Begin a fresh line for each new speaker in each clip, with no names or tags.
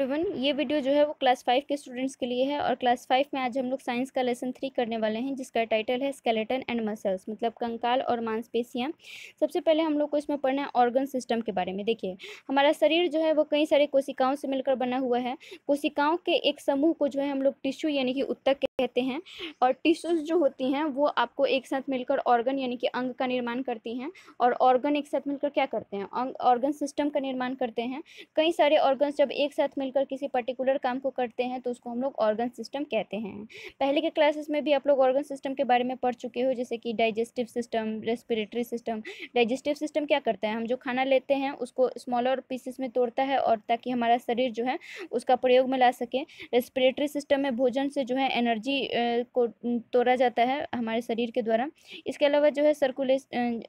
everyone ये video जो है वो क्लास फाइव के स्टूडेंट्स के लिए है और क्लास फाइव में आज हम लोग साइंस का लेसन थ्री करने वाले हैं जिसका टाइटल है स्केलेटन एंड मसल्स मतलब कंकाल और मांसपेशियां सबसे पहले हम लोग को इसमें पढ़ना है ऑर्गन सिस्टम के बारे में देखिए हमारा शरीर जो है वो कई सारे कोशिकाओं से मिलकर बना हुआ है कोशिकाओं के एक समूह को जो है हम लोग टिश्यू यानी कि उत्तक कहते हैं और टिश्यूज जो होती हैं वो आपको एक साथ मिलकर ऑर्गन यानी कि अंग का निर्माण करती हैं और ऑर्गन एक साथ मिलकर क्या करते हैं ऑर्गन सिस्टम का निर्माण करते हैं कई सारे ऑर्गन जब एक साथ मिलकर किसी पर्टिकुलर काम को करते हैं तो उसको हम लोग ऑर्गन सिस्टम कहते हैं पहले के क्लासेस में भी आप लोग ऑर्गन सिस्टम के बारे में पढ़ चुके हो जैसे कि digestive system respiratory system digestive system क्या करता है हम जो खाना लेते हैं उसको स्मॉलर पीसेस में तोड़ता है और ताकि हमारा शरीर जो है उसका प्रयोग में ला सके रेस्पिरेटरी सिस्टम में भोजन से जो है एनर्जी को तोड़ा जाता है हमारे शरीर के द्वारा इसके अलावा जो है सर्कुलेशन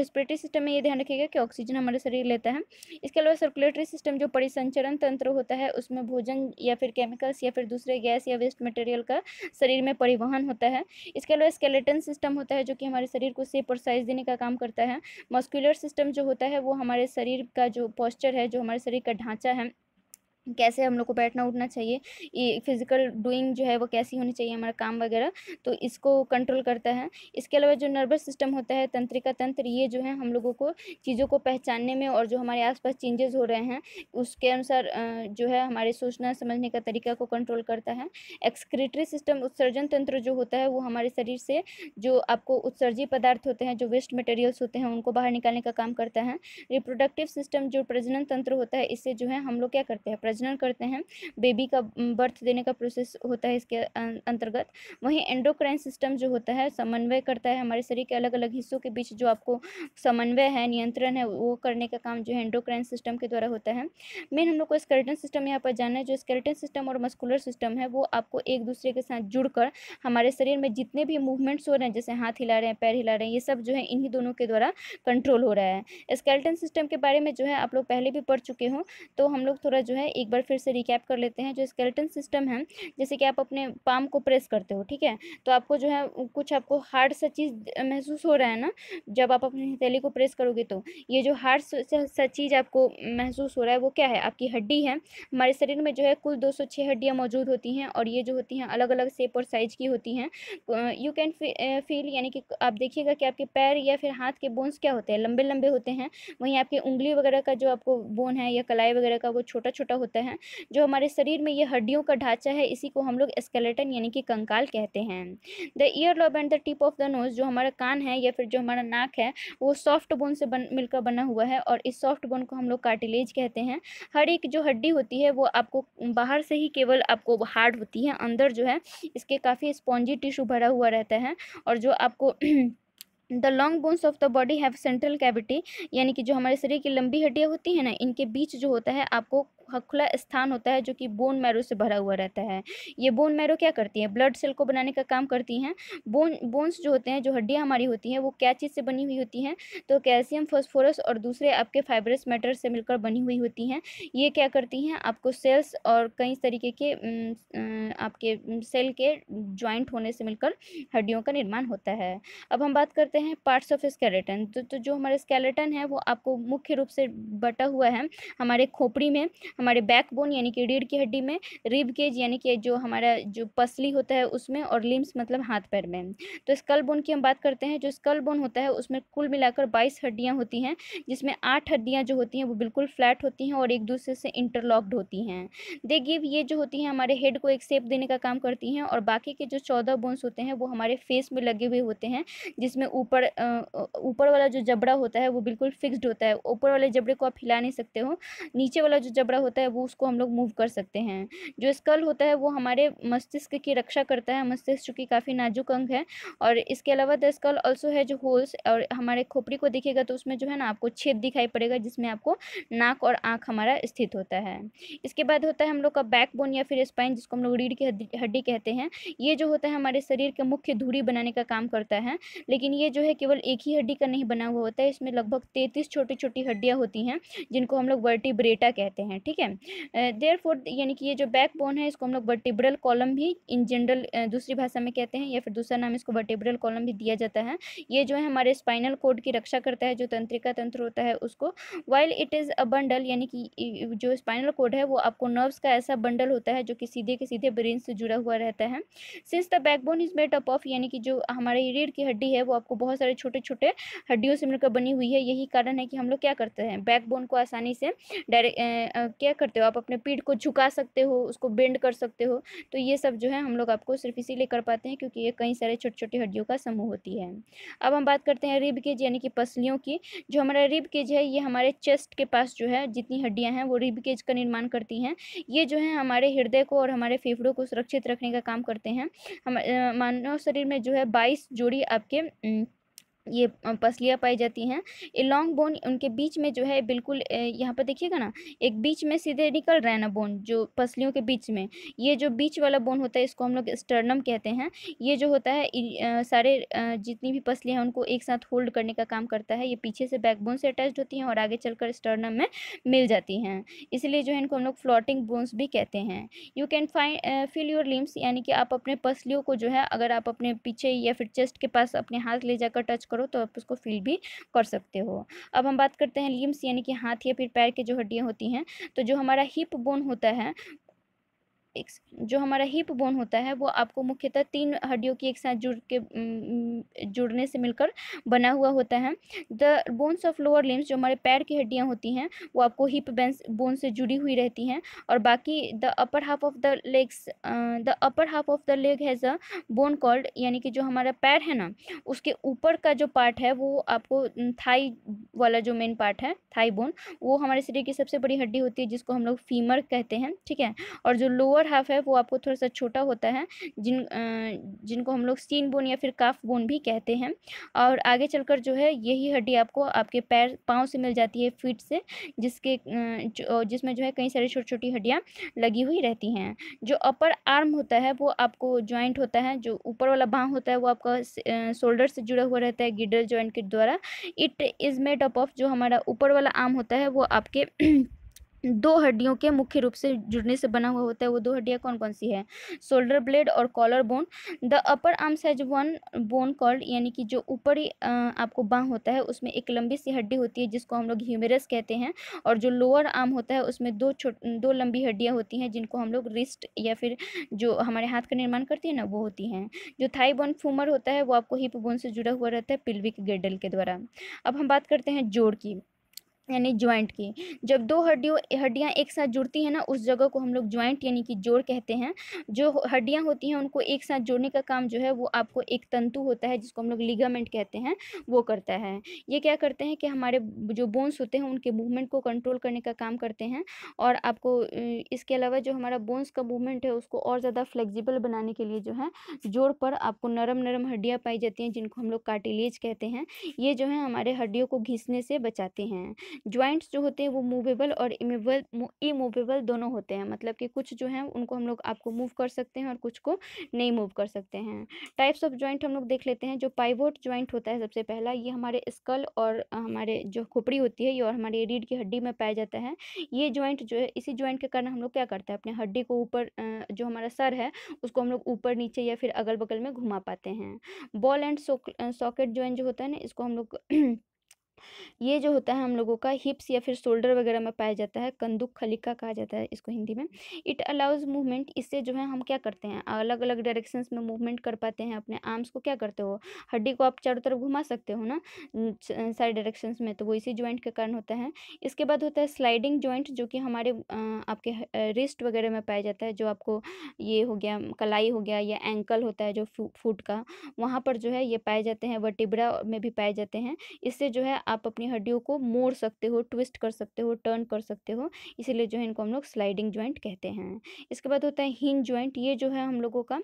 रेस्पिरेटरी सिस्टम में ये ध्यान रखिएगा कि ऑक्सीजन हमारे शरीर लेता है इसके अलावा सर्कुलेटरी सिस्टम जो परिसंचरण तंत्र होता है है उसमें भोजन या फिर केमिकल्स या फिर दूसरे गैस या वेस्ट मटेरियल का शरीर में परिवहन होता है इसके अलावा स्केलेटन सिस्टम होता है जो कि हमारे शरीर को सेप और साइज देने का काम करता है मस्कुलर सिस्टम जो होता है वो हमारे शरीर का जो पॉस्चर है जो हमारे शरीर का ढांचा है कैसे हम लोग को बैठना उठना चाहिए ये फिज़िकल डूइंग जो है वो कैसी होनी चाहिए हमारा काम वगैरह तो इसको कंट्रोल करता है इसके अलावा जो नर्वस सिस्टम होता है तंत्रिका तंत्र ये जो है हम लोगों को चीज़ों को पहचानने में और जो हमारे आसपास चेंजेस हो रहे हैं उसके अनुसार जो है हमारे सोचना समझने का तरीका को कंट्रोल करता है एक्सक्रेटरी सिस्टम उत्सर्जन तंत्र जो होता है वो हमारे शरीर से जो आपको उत्सर्जी पदार्थ होते हैं जो वेस्ट मटेरियल्स होते हैं उनको बाहर निकालने का काम करता है रिप्रोडक्टिव सिस्टम जो प्रजनन तंत्र होता है इससे जो है हम लोग क्या करते हैं प्रजनन करते हैं बेबी का बर्थ देने का प्रोसेस होता है इसके अं, अंतर्गत वहीं एंडोक्राइन सिस्टम जो होता है समन्वय करता है हमारे शरीर के अलग अलग हिस्सों के बीच जो आपको समन्वय है नियंत्रण है वो करने का काम जो है एंडोक्राइन सिस्टम के द्वारा होता है मेन हम लोग को स्केलेटन सिस्टम यहाँ पर जाना है जो स्केलेटन सिस्टम और मस्कुलर सिस्टम है वो आपको एक दूसरे के साथ जुड़कर हमारे शरीर में जितने भी मूवमेंट्स हो रहे हैं जैसे हाथ हिला रहे हैं पैर हिला रहे हैं ये सब जो है इन्हीं दोनों के द्वारा कंट्रोल हो रहा है स्केलेटन सिस्टम के बारे में जो है आप लोग पहले भी पढ़ चुके हों तो हम लोग थोड़ा जो है एक बार फिर से रिकैप कर लेते हैं जो स्केलेटन सिस्टम है जैसे कि आप अपने पाम को प्रेस करते हो ठीक है तो आपको जो है कुछ आपको हार्ड सा चीज़ महसूस हो रहा है ना जब आप अपनी हथेली को प्रेस करोगे तो ये जो हार्ड सा चीज़ आपको महसूस हो रहा है वो क्या है आपकी हड्डी है हमारे शरीर में जो है कुल दो सौ छः हड्डियाँ मौजूद होती हैं और ये जो होती हैं अलग अलग शेप और साइज की होती हैं यू कैन फील यानी कि आप देखिएगा कि आपके पैर या फिर हाथ के बोन्स क्या होते हैं लंबे लंबे होते हैं वहीं आपकी उंगली वगैरह का जो आपको बोन है या कलाई वगैरह का वो छोटा छोटा होता होते हैं जो हमारे शरीर में ये हड्डियों का ढांचा है इसी को हम लोग स्केलेटन यानी कि कंकाल कहते हैं the ear lobe and the tip of the nose जो हमारा कान है या फिर जो हमारा नाक है वो सॉफ्ट बोन से बन मिलकर बना हुआ है और इस सॉफ्ट बोन को हम लोग कार्टिलेज कहते हैं हर एक जो हड्डी होती है वो आपको बाहर से ही केवल आपको हार्ड होती है अंदर जो है इसके काफ़ी स्पॉन्जी टिश्यू भरा हुआ रहता है और जो आपको the long bones of the body have central cavity यानी कि जो हमारे शरीर की लंबी हड्डियाँ होती हैं ना इनके बीच जो होता है आपको खुला स्थान होता है जो कि बोन मैरो से भरा हुआ रहता है ये बोन मैरो क्या करती है ब्लड सेल को बनाने का काम करती हैं बोन बोन्स जो होते हैं जो हड्डियाँ हमारी होती हैं वो क्या चीज़ से बनी हुई होती हैं तो कैल्शियम फॉस्फोरस और दूसरे आपके फाइबरस मैटर से मिलकर बनी हुई होती हैं ये क्या करती हैं आपको सेल्स और कई तरीके के आपके सेल के ज्वाइंट होने से मिलकर हड्डियों का निर्माण होता है अब हम बात करते हैं पार्ट्स ऑफ स्केलेटन तो, तो जो हमारा स्केलेटन है वो आपको मुख्य रूप से बटा हुआ है हमारे खोपड़ी में हमारे बैकबोन यानी कि रीढ़ की हड्डी में रिब केज यानी कि जो हमारा जो पसली होता है उसमें और लिम्स मतलब हाथ पैर में तो स्कल बोन की हम बात करते हैं जो स्कल बोन होता है उसमें कुल मिलाकर बाईस हड्डियाँ होती हैं जिसमें आठ हड्डियाँ जो होती हैं वो बिल्कुल फ्लैट होती हैं और एक दूसरे से इंटरलॉक्ड होती हैं दे गिव ये जो होती हैं हमारे हेड को एक सेप देने का काम करती हैं और बाकी के जो चौदह बोन्स होते हैं वो हमारे फेस में लगे हुए होते हैं जिसमें ऊपर ऊपर वाला जो जबड़ा होता है वो बिल्कुल फिक्स्ड होता है ऊपर वाले जबड़े को आप हिला नहीं सकते हो नीचे वाला जो जबड़ा होता है वो उसको हम लोग मूव कर सकते हैं जो स्कल होता है वो हमारे मस्तिष्क की रक्षा करता है मस्तिष्क की काफ़ी नाजुक अंग है और इसके अलावा द स्कल ऑल्सो है जो होल्स और हमारे खोपड़ी को देखेगा तो उसमें जो है ना आपको छेद दिखाई पड़ेगा जिसमें आपको नाक और आँख हमारा स्थित होता है इसके बाद होता है हम लोग का बोन या फिर स्पाइन जिसको हम लोग रीढ़ की हड्डी कहते हैं ये जो होता है हमारे शरीर के मुख्य धूरी बनाने का काम करता है लेकिन ये जो है केवल एक ही हड्डी का नहीं बना हुआ होता है इसमें लगभग तैंतीस छोटी छोटी हड्डियाँ होती हैं जिनको हम लोग वर्टिब्रेटा कहते हैं ठीक ठीक है देर फोर यानी कि ये जो बैक बोन है इसको हम लोग वर्टिब्रल कॉलम भी इन जनरल दूसरी भाषा में कहते हैं या फिर दूसरा नाम इसको वर्टिब्रल कॉलम भी दिया जाता है ये जो है हमारे स्पाइनल कोड की रक्षा करता है जो तंत्रिका तंत्र होता है उसको while it is a bundle यानी कि जो स्पाइनल कोड है वो आपको नर्व्स का ऐसा बंडल होता है जो कि सीधे के सीधे ब्रेन से जुड़ा हुआ रहता है since the backbone is made up of यानी कि जो हमारी रीढ़ की हड्डी है वो आपको बहुत सारे छोटे छोटे हड्डियों से मिलकर बनी हुई है यही कारण है कि हम लोग क्या करते हैं बैकबोन को आसानी से डायरेक्ट क्या करते हो आप अपने पीठ को झुका सकते हो उसको बेंड कर सकते हो तो ये सब जो है हम लोग आपको सिर्फ इसीलिए कर पाते हैं क्योंकि ये कई सारे छोटे छोटी हड्डियों का समूह होती है अब हम बात करते हैं रिब केज यानी कि पसलियों की जो हमारा रिब केज है ये हमारे चेस्ट के पास जो है जितनी हड्डियाँ हैं वो रिब केज का निर्माण करती हैं ये जो है हमारे हृदय को और हमारे फेफड़ों को सुरक्षित रखने का काम करते हैं हम मानव शरीर में जो है बाईस जोड़ी आपके ये पसलियाँ पाई जाती हैं ये लॉन्ग बोन उनके बीच में जो है बिल्कुल यहाँ पर देखिएगा ना एक बीच में सीधे निकल रहा है ना बोन जो पसलियों के बीच में ये जो बीच वाला बोन होता है इसको हम लोग स्टर्नम कहते हैं ये जो होता है सारे जितनी भी पसलियाँ हैं उनको एक साथ होल्ड करने का काम करता है ये पीछे से बैकबोन से अटैच होती हैं और आगे चलकर स्टर्नम में मिल जाती हैं इसलिए जो है इनको हम लोग फ्लोटिंग बोन्स भी कहते हैं you can find feel your limbs यानी कि आप अपने पसलियों को जो है अगर आप अपने पीछे या फिर चेस्ट के पास अपने हाथ ले जाकर टच करो तो आप उसको फील भी कर सकते हो अब हम बात करते हैं लिम्स यानी कि हाथ या फिर पैर के जो हड्डियाँ होती हैं तो जो हमारा हिप बोन होता है एक जो हमारा हिप बोन होता है वो आपको मुख्यतः तीन हड्डियों की एक साथ जुड़ के जुड़ने से मिलकर बना हुआ होता है the bones of lower limbs जो हमारे पैर की हड्डियाँ होती हैं वो आपको हिप बेंस बोन से जुड़ी हुई रहती हैं और बाकी the upper half of the legs the upper half of the leg has a bone called यानी कि जो हमारा पैर है ना उसके ऊपर का जो पार्ट है वो आपको थाई वाला जो मेन पार्ट है थाई बोन वो हमारे शरीर की सबसे बड़ी हड्डी होती है जिसको हम लोग फीमर कहते हैं ठीक है और जो लोअर लोअर हाफ है वो आपको थोड़ा सा छोटा होता है जिन जिनको हम लोग सीन बोन या फिर काफ बोन भी कहते हैं और आगे चलकर जो है यही हड्डी आपको आपके पैर पाँव से मिल जाती है फीट से जिसके जिसमें जो है कई सारी छोटी छोटी हड्डियाँ लगी हुई रहती हैं जो अपर आर्म होता है वो आपको ज्वाइंट होता है जो ऊपर वाला बाँ होता है वो आपका शोल्डर से जुड़ा हुआ रहता है गिडल ज्वाइंट के द्वारा it is made up of जो हमारा ऊपर वाला आर्म होता है वो आपके दो हड्डियों के मुख्य रूप से जुड़ने से बना हुआ होता है वो दो हड्डियाँ कौन कौन सी है शोल्डर ब्लेड और collar bone the upper arms has one bone called यानी कि जो ऊपरी आपको बाँ होता है उसमें एक लंबी सी हड्डी होती है जिसको हम लोग ह्यूमेरस कहते हैं और जो लोअर आर्म होता है उसमें दो छोट दो लंबी हड्डियाँ होती हैं जिनको हम लोग रिस्ट या फिर जो हमारे हाथ का निर्माण करती है ना वो होती हैं जो थाई बोन फूमर होता है वो आपको हिप बोन से जुड़ा हुआ रहता है पिल्विक गेडल के द्वारा अब हम बात करते हैं जोड़ की यानी ज्वाइंट की जब दो हड्डियों हड्डियाँ एक साथ जुड़ती हैं ना उस जगह को हम लोग ज्वाइंट यानी कि जोड़ कहते हैं जो हड्डियाँ होती हैं उनको एक साथ जोड़ने का काम जो है वो आपको एक तंतु होता है जिसको हम लोग लिगामेंट कहते हैं वो करता है ये क्या करते हैं कि हमारे जो बोन्स होते हैं उनके मूवमेंट को कंट्रोल करने का काम करते हैं और आपको इसके अलावा जो हमारा बोन्स का मूवमेंट है उसको और ज़्यादा फ्लेक्जिबल बनाने के लिए जो है जोड़ पर आपको नरम नरम हड्डियाँ पाई जाती हैं जिनको हम लोग कार्टिलेज कहते हैं ये जो है हमारे हड्डियों को घिसने से बचाते हैं ज्वाइंट्स जो होते हैं वो मूवेबल और इमेबल इमूवेबल दोनों होते हैं मतलब कि कुछ जो हैं उनको हम लोग आपको मूव कर सकते हैं और कुछ को नहीं मूव कर सकते हैं टाइप्स ऑफ ज्वाइंट हम लोग देख लेते हैं जो पाइवोट ज्वाइंट होता है सबसे पहला ये हमारे स्कल और हमारे जो खोपड़ी होती है ये और हमारे रीढ़ की हड्डी में पाया जाता है ये ज्वाइंट जो है इसी ज्वाइंट के कारण हम लोग क्या करते हैं अपने हड्डी को ऊपर जो हमारा सर है उसको हम लोग ऊपर नीचे या फिर अगल बगल में घुमा पाते हैं बॉल एंड सॉकेट ज्वाइंट जो होता है ना इसको हम लोग ये जो होता है हम लोगों का हिप्स या फिर शोल्डर वगैरह में पाया जाता है कंदुक खलिका कहा जाता है इसको हिंदी में इट अलाउज मूवमेंट इससे जो है हम क्या करते हैं अलग अलग डायरेक्शंस में मूवमेंट कर पाते हैं अपने आर्म्स को क्या करते हो हड्डी को आप चारों तरफ घुमा सकते हो ना सारे डायरेक्शंस में तो वो इसी ज्वाइंट के कारण होता है इसके बाद होता है स्लाइडिंग ज्वाइंट जो कि हमारे आपके रिस्ट वगैरह में पाया जाता है जो आपको ये हो गया कलाई हो गया या एंकल होता है जो फुट का वहाँ पर जो है ये पाए जाते हैं वटिबड़ा में भी पाए जाते हैं इससे जो है आप अपनी हड्डियों को मोड़ सकते हो ट्विस्ट कर सकते हो टर्न कर सकते हो इसीलिए जो है इनको हम लोग स्लाइडिंग ज्वाइंट कहते हैं इसके बाद होता है हिंज ज्वाइंट ये जो है हम लोगों का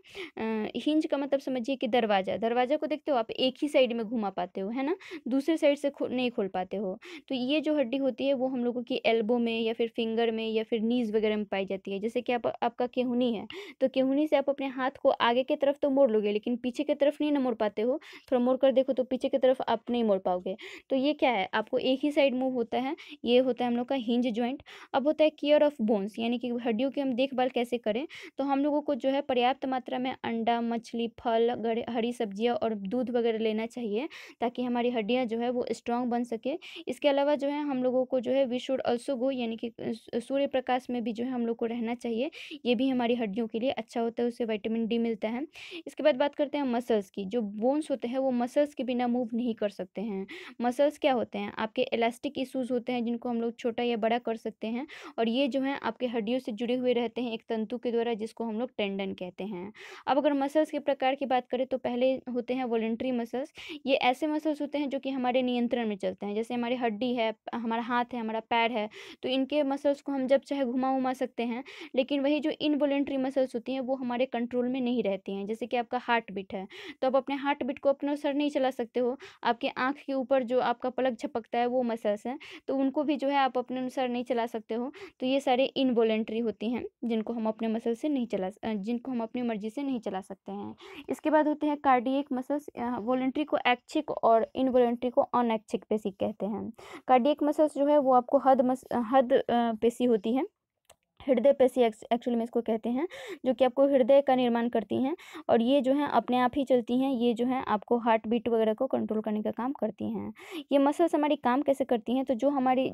हिंज का मतलब समझिए कि दरवाज़ा दरवाज़ा को देखते हो आप एक ही साइड में घुमा पाते हो है ना दूसरे साइड से नहीं खोल पाते हो तो ये जो हड्डी होती है वो हम लोगों की एल्बो में या फिर फिंगर में या फिर नीज़ वगैरह में पाई जाती है जैसे कि आप आपका केहूनी है तो केहूनी से आप अपने हाथ को आगे की तरफ तो मोड़ लोगे लेकिन पीछे की तरफ नहीं ना मोड़ पाते हो थोड़ा मोड़ कर देखो तो पीछे की तरफ आप नहीं मोड़ पाओगे तो ये क्या है आपको एक ही साइड मूव होता है ये होता है हम लोग का हिंज ज्वाइंट अब होता है केयर ऑफ बोन्स यानी कि हड्डियों की हम देखभाल कैसे करें तो हम लोगों को जो है पर्याप्त मात्रा में अंडा मछली फल हरी सब्जियाँ और दूध वगैरह लेना चाहिए ताकि हमारी हड्डियाँ जो है वो स्ट्रॉन्ग बन सके इसके अलावा जो है हम लोगों को जो है वी शुड ऑल्सो गो यानी कि सूर्य प्रकाश में भी जो है हम लोग को रहना चाहिए ये भी हमारी हड्डियों के लिए अच्छा होता है उससे विटामिन डी मिलता है इसके बाद बात करते हैं मसल्स की जो बोन्स होते हैं वो मसल्स के बिना मूव नहीं कर सकते हैं मसल्स के क्या होते हैं आपके इलास्टिक इशूज़ होते हैं जिनको हम लोग छोटा या बड़ा कर सकते हैं और ये जो है आपके हड्डियों से जुड़े हुए रहते हैं एक तंतु के द्वारा जिसको हम लोग टेंडन कहते हैं अब अगर मसल्स के प्रकार की बात करें तो पहले होते हैं वॉलेंट्री मसल्स ये ऐसे मसल्स होते हैं जो कि हमारे नियंत्रण में चलते हैं जैसे हमारी हड्डी है हमारा हाथ है हमारा पैर है तो इनके मसल्स को हम जब चाहे घुमा उमा सकते हैं लेकिन वही जो इनवॉलेंट्री मसल्स होती हैं वो हमारे कंट्रोल में नहीं रहती हैं जैसे कि आपका हार्ट बीट है तो आप अपने हार्ट बीट को अपने सर नहीं चला सकते हो आपके आँख के ऊपर जो आपका आपका पलक झपकता है वो मसल्स हैं तो उनको भी जो है आप अपने अनुसार नहीं चला सकते हो तो ये सारे इनवॉलेंट्री होती हैं जिनको हम अपने मसल से नहीं चला जिनको हम अपनी मर्जी से नहीं चला सकते हैं इसके बाद होते हैं कार्डियक मसल्स वॉलेंट्री को एक्चिक और इनवॉलेंट्री को अनैच्छिक पेशी कहते हैं कार्डियक मसल्स जो है वो आपको हद मस हद पेशी होती है हृदय पेशी एक्चुअली में इसको कहते हैं जो कि आपको हृदय का निर्माण करती हैं और ये जो है अपने आप ही चलती हैं ये जो है आपको हार्ट बीट वगैरह को कंट्रोल करने का काम करती हैं ये मसल्स हमारी काम कैसे करती हैं तो जो हमारी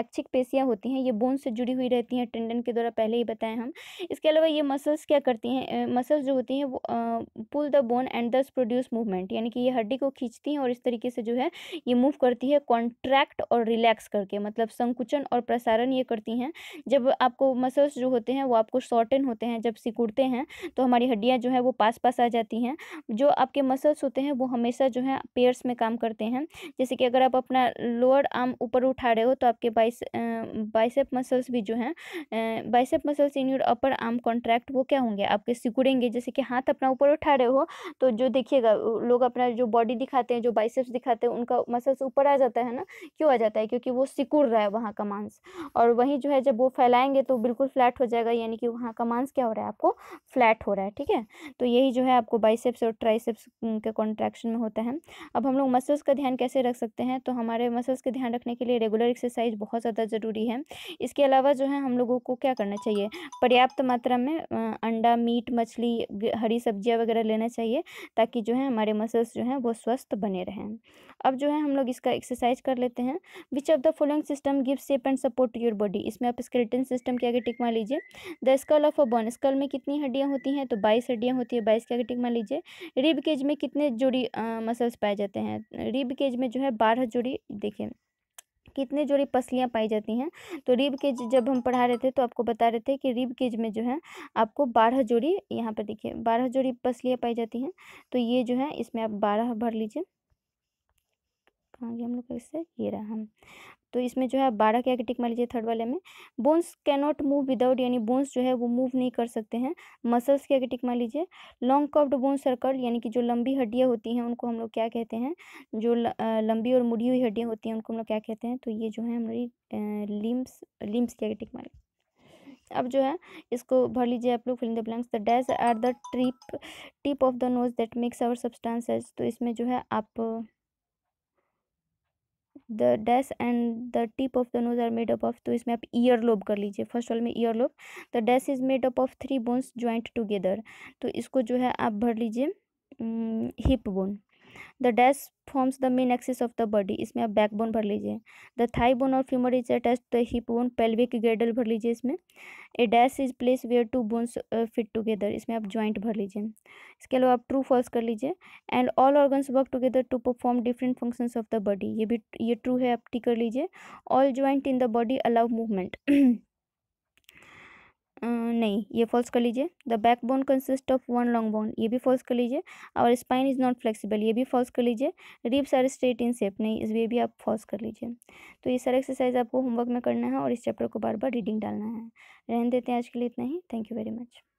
एक्चिक पेशियाँ होती हैं ये बोन से जुड़ी हुई रहती हैं टेंडन के द्वारा पहले ही बताएं हम इसके अलावा ये मसल्स क्या करती हैं मसल्स जो होती हैं वो pull the bone and this produce movement यानी कि ये हड्डी को खींचती हैं और इस तरीके से जो है ये मूव करती है कॉन्ट्रैक्ट और रिलैक्स करके मतलब संकुचन और प्रसारण ये करती हैं जब आपको मसल मसल्स जो होते हैं वो आपको शॉर्टन होते हैं जब सिकुड़ते हैं तो हमारी हड्डियाँ जो है वो पास पास आ जाती हैं जो आपके मसल्स होते हैं वो हमेशा जो है पेयर्स में काम करते हैं जैसे कि अगर आप अपना लोअर आर्म ऊपर उठा रहे हो तो आपके बाइस बाइसेप मसल्स भी जो हैं bicep muscles in your upper arm contract वो क्या होंगे आपके सिकुड़ेंगे जैसे कि हाथ अपना ऊपर उठा रहे हो तो जो देखिएगा लोग अपना जो बॉडी दिखाते हैं जो बाइसेप्स दिखाते हैं उनका मसल्स ऊपर आ जाता है ना क्यों आ जाता है क्योंकि वो सिकुड़ रहा है वहाँ का मांस और वहीं जो है जब वो फैलाएंगे तो बिल्कुल बिल्कुल फ्लैट हो जाएगा यानी कि वहाँ का मांस क्या हो रहा है आपको फ्लैट हो रहा है ठीक है तो यही जो है आपको बाइसेप्स और ट्राइसेप्स के कॉन्ट्रैक्शन में होता है अब हम लोग मसल्स का ध्यान कैसे रख सकते हैं तो हमारे मसल्स का ध्यान रखने के लिए रेगुलर एक्सरसाइज बहुत ज़्यादा ज़रूरी है इसके अलावा जो है हम लोगों को क्या करना चाहिए पर्याप्त मात्रा में अंडा मीट मछली हरी सब्जियाँ वगैरह लेना चाहिए ताकि जो है हमारे मसल्स जो हैं वो स्वस्थ बने रहें अब जो है हम लोग इसका एक्सरसाइज कर लेते हैं which of the following system give shape and support your body इसमें आप स्केलेटन सिस्टम के आगे टिक मान लीजिए the skull of a bone skull में कितनी हड्डियाँ होती हैं तो बाईस हड्डियाँ होती है बाईस के आगे टिक मान लीजिए रिब केज में कितने जोड़ी मसल्स पाए जाते हैं रिब केज में जो है बारह जोड़ी देखें कितने जोड़ी पसलियाँ पाई जाती हैं तो रिब केज जब हम पढ़ा रहे थे तो आपको बता रहे थे कि रिब केज में जो है आपको बारह जोड़ी यहाँ पर देखिए बारह जोड़ी पसलियाँ पाई जाती हैं तो ये जो है इसमें आप बारह भर लीजिए कहाँ गया हम लोग इससे ये रहा हम तो इसमें जो है बारह क्या आगे टिक मार लीजिए थर्ड वाले में बोन्स नॉट मूव विदाउट यानी बोन्स जो है वो मूव नहीं कर सकते हैं मसल्स क्या आगे टिक मार लीजिए लॉन्ग कॉप्ड बोन सर्कल यानी कि जो लंबी हड्डियाँ होती हैं उनको हम लोग क्या कहते हैं जो लंबी और मुड़ी हुई हड्डियाँ होती हैं उनको हम लोग क्या कहते हैं तो ये जो है हमारी लिम्स लिम्स क्या आगे टिक मार अब जो है इसको भर लीजिए आप लोग filling the blanks the dash are the trip tip of the nose that makes our substances तो इसमें जो है आप the dash and the tip of the nose are made up of तो इसमें आप ईयर लोब कर लीजिए फर्स्ट वाले में ear lobe the dash is made up of three bones joint together तो इसको जो है आप भर लीजिए hip bone the dash forms the main axis of the body इसमें आप बैक बोन भर लीजिए द थाई बोन और femur is attach the hip bone pelvic girdle भर लीजिए इसमें a dash is place where two bones fit together इसमें आप ज्वाइंट भर लीजिए इसके अलावा आप ट्रू फॉल्स कर लीजिए and all organs work together to perform different functions of the body ये भी ये ट्रू है आप टी कर लीजिए all joint in the body allow movement नहीं ये फॉल्स कर लीजिए the back bone consist of one long bone ये भी फॉल्स कर लीजिए और स्पाइन इज़ नॉट फ्लेक्सिबल ये भी फॉल्स कर लीजिए ribs are straight in shape नहीं इस ये भी आप फॉल्स कर लीजिए तो ये सारे एक्सरसाइज आपको होमवर्क में करना है और इस चैप्टर को बार बार रीडिंग डालना है रहन देते हैं आज के लिए इतना ही थैंक यू वेरी मच